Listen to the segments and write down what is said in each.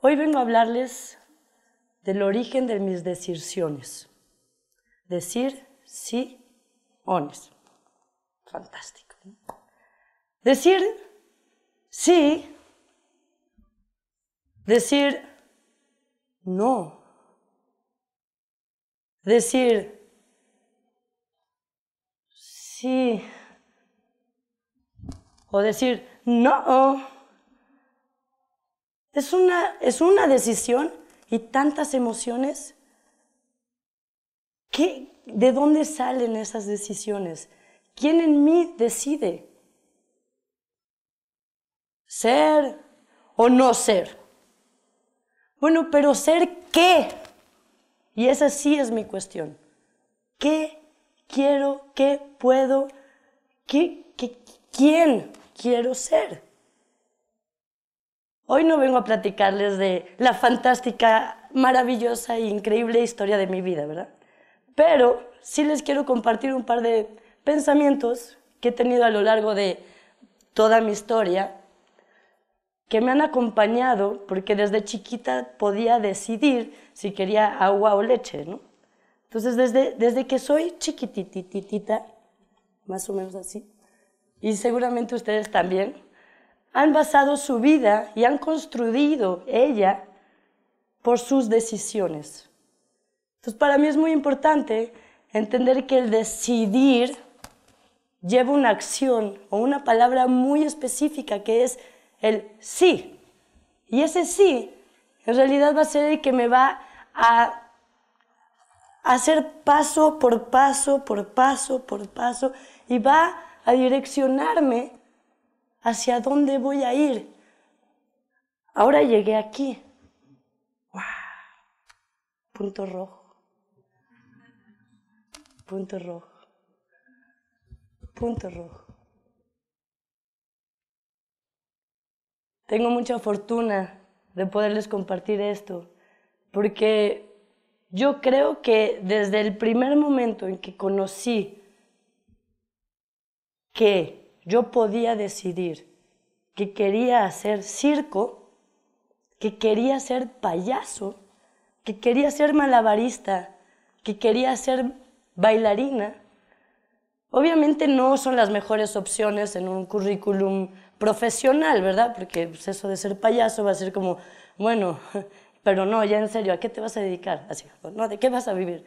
Hoy vengo a hablarles del origen de mis decisiones, Decir sí, no, Fantástico. Decir sí, decir no, decir sí o decir no. Es una, decisión y tantas emociones. ¿De dónde salen esas decisiones? ¿Quién en mí decide? ¿Ser o no ser? Bueno, pero ser qué? Y esa sí es mi cuestión. ¿Qué quiero? ¿Qué puedo? quién quiero ser? Hoy no vengo a platicarles de la fantástica, maravillosa e increíble historia de mi vida, ¿verdad? Pero sí les quiero compartir un par de pensamientos que he tenido a lo largo de toda mi historia, que me han acompañado porque desde chiquita podía decidir si quería agua o leche, ¿no? Entonces, desde, desde que soy chiquitititita, más o menos así, y seguramente ustedes también, han basado su vida y han construido ella por sus decisiones. Entonces, para mí es muy importante entender que el decidir lleva una acción o una palabra muy específica que es el sí. Y ese sí, en realidad, va a ser el que me va a hacer paso por paso, por paso, por paso, y va a direccionarme ¿Hacia dónde voy a ir? Ahora llegué aquí. Punto rojo. Punto rojo. Punto rojo. Tengo mucha fortuna de poderles compartir esto, porque yo creo que desde el primer momento en que conocí que yo podía decidir que quería hacer circo, que quería ser payaso, que quería ser malabarista, que quería ser bailarina. Obviamente no son las mejores opciones en un currículum profesional, ¿verdad? Porque pues, eso de ser payaso va a ser como, bueno, pero no, ya en serio, ¿a qué te vas a dedicar? Así, ¿no? ¿De qué vas a vivir?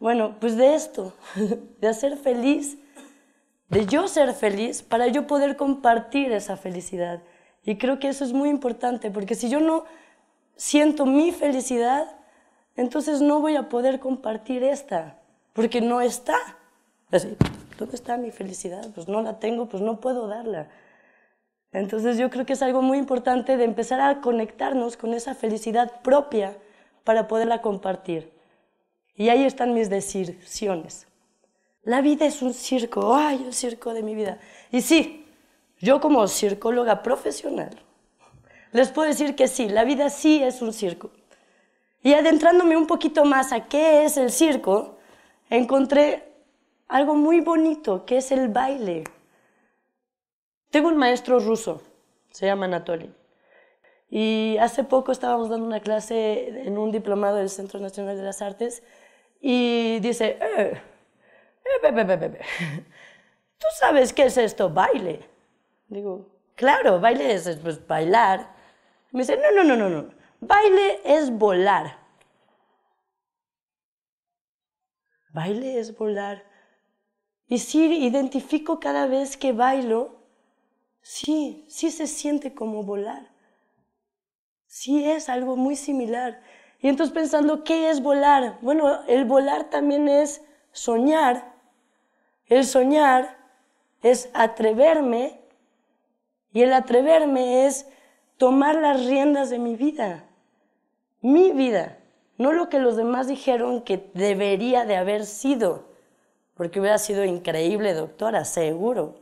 Bueno, pues de esto, de hacer feliz de yo ser feliz para yo poder compartir esa felicidad. Y creo que eso es muy importante, porque si yo no siento mi felicidad, entonces no voy a poder compartir esta, porque no está. Así, ¿dónde está mi felicidad? Pues no la tengo, pues no puedo darla. Entonces yo creo que es algo muy importante de empezar a conectarnos con esa felicidad propia para poderla compartir. Y ahí están mis decisiones. La vida es un circo, ay, un circo de mi vida. Y sí, yo como circóloga profesional, les puedo decir que sí, la vida sí es un circo. Y adentrándome un poquito más a qué es el circo, encontré algo muy bonito, que es el baile. Tengo un maestro ruso, se llama Anatoly. Y hace poco estábamos dando una clase en un diplomado del Centro Nacional de las Artes y dice, eh, eh, ¿tú sabes qué es esto? Baile. Digo, claro, baile es pues, bailar. Me dice, no, no, no, no, no. Baile es volar. Baile es volar. Y sí, identifico cada vez que bailo, sí, sí se siente como volar. Sí es algo muy similar. Y entonces pensando, ¿qué es volar? Bueno, el volar también es soñar, el soñar es atreverme y el atreverme es tomar las riendas de mi vida, mi vida, no lo que los demás dijeron que debería de haber sido, porque hubiera sido increíble doctora, seguro.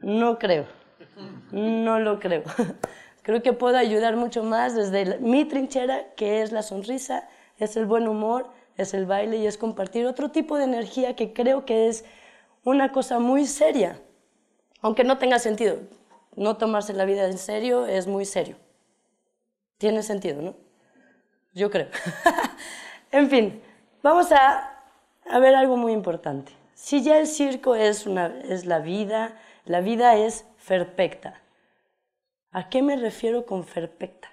No creo, no lo creo. Creo que puedo ayudar mucho más desde mi trinchera, que es la sonrisa, es el buen humor, es el baile y es compartir otro tipo de energía que creo que es una cosa muy seria, aunque no tenga sentido. No tomarse la vida en serio es muy serio. Tiene sentido, ¿no? Yo creo. en fin, vamos a, a, ver algo muy importante. Si ya el circo es, es la vida, la vida es perfecta. ¿A qué me refiero con perfecta?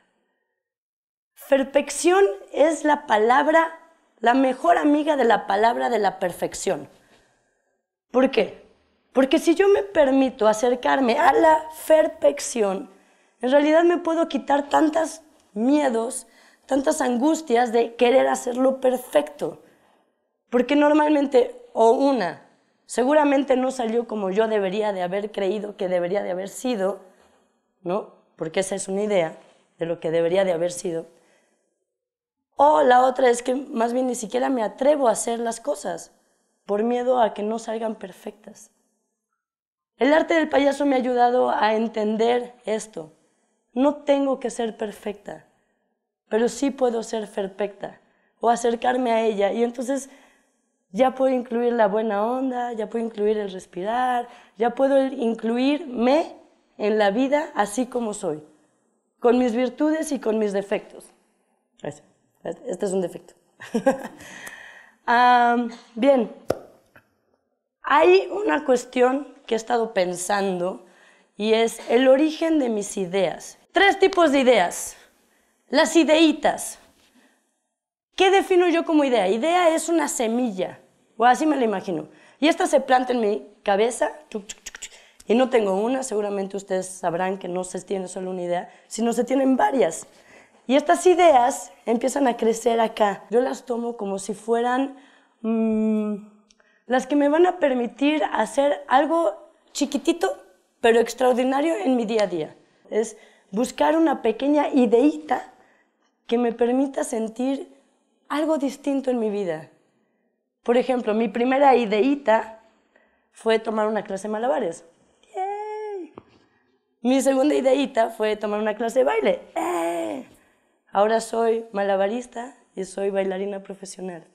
Perfección es la palabra la mejor amiga de la palabra de la perfección. ¿Por qué? Porque si yo me permito acercarme a la perfección, en realidad me puedo quitar tantos miedos, tantas angustias de querer hacerlo perfecto. Porque normalmente, o una, seguramente no salió como yo debería de haber creído que debería de haber sido, ¿no? Porque esa es una idea de lo que debería de haber sido. O la otra es que más bien ni siquiera me atrevo a hacer las cosas por miedo a que no salgan perfectas. El arte del payaso me ha ayudado a entender esto. No tengo que ser perfecta, pero sí puedo ser perfecta o acercarme a ella. Y entonces ya puedo incluir la buena onda, ya puedo incluir el respirar, ya puedo incluirme en la vida así como soy, con mis virtudes y con mis defectos. Gracias. Este, este es un defecto. bien, hay una cuestión que he estado pensando y es el origen de mis ideas. Tres tipos de ideas. Las ideitas. ¿Qué defino yo como idea? Idea es una semilla, o así me la imagino. Y esta se planta en mi cabeza, y no tengo una, seguramente ustedes sabrán que no se tiene solo una idea, sino se tienen varias. Y estas ideas empiezan a crecer acá. Yo las tomo como si fueran mm, las que me van a permitir hacer algo chiquitito, pero extraordinario en mi día a día. Es buscar una pequeña ideita que me permita sentir algo distinto en mi vida. Por ejemplo, mi primera ideita fue tomar una clase de malabares. Mi segunda ideita fue tomar una clase de baile. Ahora soy malabarista y soy bailarina profesional.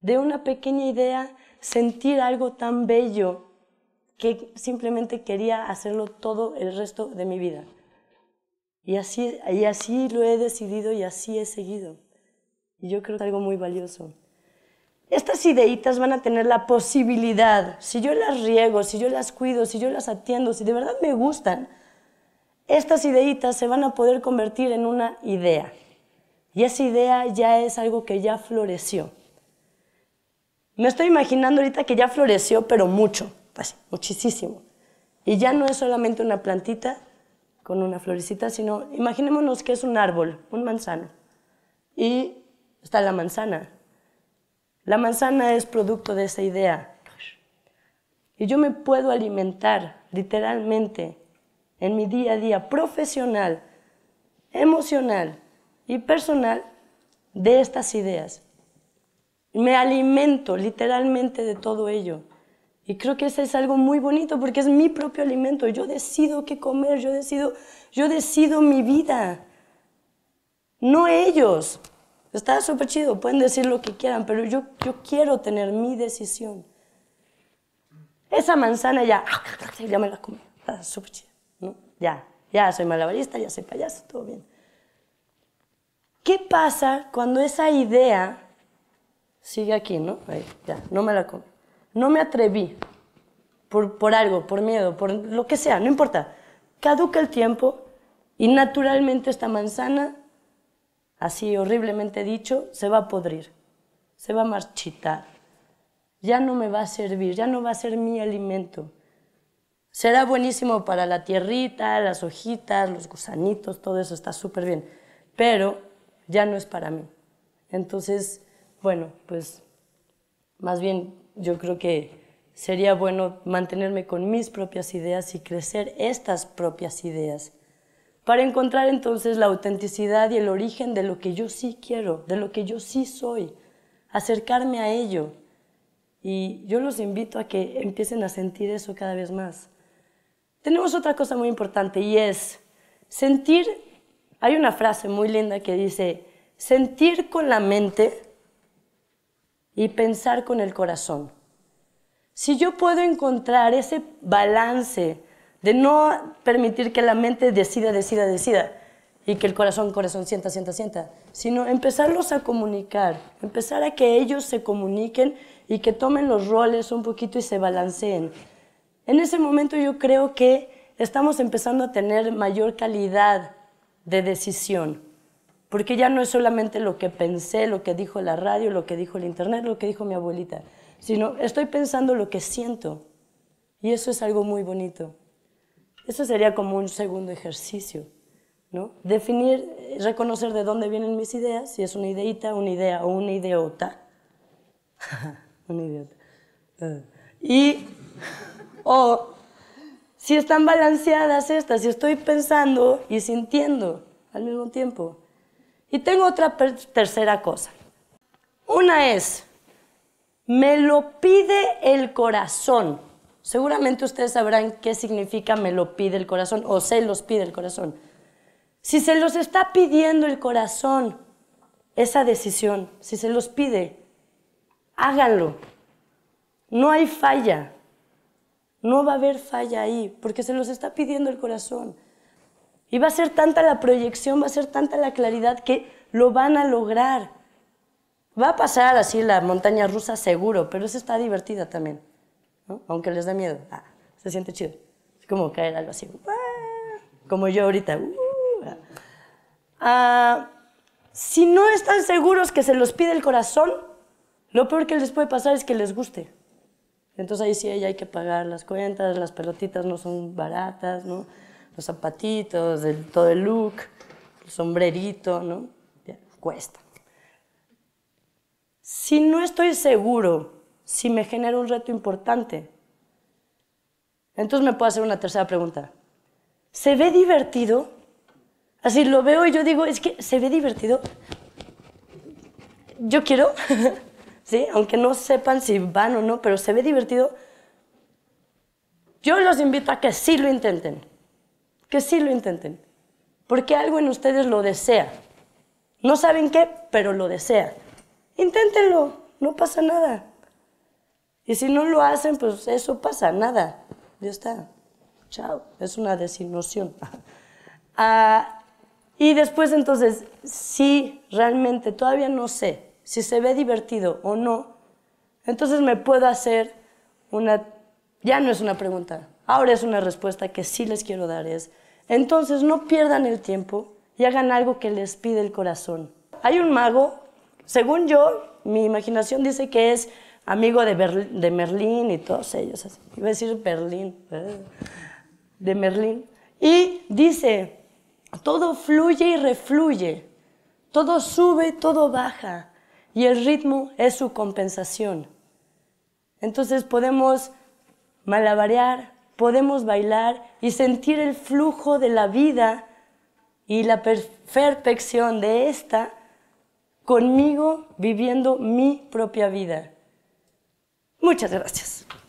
De una pequeña idea, sentir algo tan bello que simplemente quería hacerlo todo el resto de mi vida. Y así, así lo he decidido y así he seguido. Y yo creo que es algo muy valioso. Estas ideitas van a tener la posibilidad, si yo las riego, si yo las cuido, si yo las atiendo, si de verdad me gustan, estas ideitas se van a poder convertir en una idea. Y esa idea ya es algo que ya floreció. Me estoy imaginando ahorita que ya floreció, pero mucho, pues, muchísimo. Y ya no es solamente una plantita con una florecita, sino imaginémonos que es un árbol, un manzano. Y está la manzana. La manzana es producto de esa idea. Y yo me puedo alimentar literalmente en mi día a día profesional, emocional y personal de estas ideas. Me alimento literalmente de todo ello. Y creo que eso es algo muy bonito porque es mi propio alimento. Yo decido qué comer, yo decido, yo decido mi vida. No ellos. Está súper chido, pueden decir lo que quieran, pero yo, yo quiero tener mi decisión. Esa manzana ya, ya me la comí. Está ah, súper chido ya, ya soy malabarista, ya soy payaso, todo bien. ¿Qué pasa cuando esa idea sigue aquí, no? Ahí, ya, no me la comí. No me atreví por, por algo, por miedo, por lo que sea, no importa. Caduca el tiempo y naturalmente esta manzana, así horriblemente dicho, se va a podrir, se va a marchitar. Ya no me va a servir, ya no va a ser mi alimento. Será buenísimo para la tierrita, las hojitas, los gusanitos, todo eso está súper bien, pero ya no es para mí. Entonces, bueno, pues más bien yo creo que sería bueno mantenerme con mis propias ideas y crecer estas propias ideas para encontrar entonces la autenticidad y el origen de lo que yo sí quiero, de lo que yo sí soy, acercarme a ello. Y yo los invito a que empiecen a sentir eso cada vez más tenemos otra cosa muy importante y es sentir, hay una frase muy linda que dice, sentir con la mente y pensar con el corazón. Si yo puedo encontrar ese balance de no permitir que la mente decida, decida, decida, y que el corazón, corazón, sienta, sienta, sienta, sino empezarlos a comunicar, empezar a que ellos se comuniquen y que tomen los roles un poquito y se balanceen. En ese momento yo creo que estamos empezando a tener mayor calidad de decisión, porque ya no es solamente lo que pensé, lo que dijo la radio, lo que dijo el internet, lo que dijo mi abuelita, sino estoy pensando lo que siento. Y eso es algo muy bonito. Eso sería como un segundo ejercicio, ¿no? Definir, reconocer de dónde vienen mis ideas, si es una ideita, una idea o una ideota. una idiota. Y o si están balanceadas estas, si estoy pensando y sintiendo al mismo tiempo. Y tengo otra tercera cosa. Una es, me lo pide el corazón. Seguramente ustedes sabrán qué significa me lo pide el corazón o se los pide el corazón. Si se los está pidiendo el corazón, esa decisión, si se los pide, háganlo. No hay falla. No va a haber falla ahí, porque se los está pidiendo el corazón. Y va a ser tanta la proyección, va a ser tanta la claridad que lo van a lograr. Va a pasar así la montaña rusa seguro, pero eso está divertida también, aunque les da miedo. Ah, se siente chido. Es como caer algo así, como yo ahorita. Ah, si no están seguros que se los pide el corazón, lo peor que les puede pasar es que les guste. Entonces ahí sí hay que pagar las cuentas, las pelotitas no son baratas, Los zapatitos, todo el look, el sombrerito, ¿no? cuesta. Si no estoy seguro, si me genera un reto importante, entonces me puedo hacer una tercera pregunta. ¿Se ve divertido? Así lo veo y yo digo, es que se ve divertido. Yo quiero. ¿sí? Aunque no sepan si van o no, pero se ve divertido. Yo los invito a que sí lo intenten, que sí lo intenten, porque algo en ustedes lo desea. No saben qué, pero lo desea, Inténtenlo, no pasa nada. Y si no lo hacen, pues eso pasa, nada. Ya está. Chao. Es una desilusión. Ah, y después entonces, sí, realmente todavía no sé si se ve divertido o no, entonces me puedo hacer una, ya no es una pregunta, ahora es una respuesta que sí les quiero dar, es, entonces no pierdan el tiempo y hagan algo que les pide el corazón. Hay un mago, según yo, mi imaginación dice que es amigo de, de Merlín y todos ellos, iba a decir Berlín, eh, de Merlín, y dice, todo fluye y refluye, todo sube, todo baja y el ritmo es su compensación. Entonces podemos malabarear, podemos bailar y sentir el flujo de la vida y la perfección de esta conmigo viviendo mi propia vida. Muchas gracias.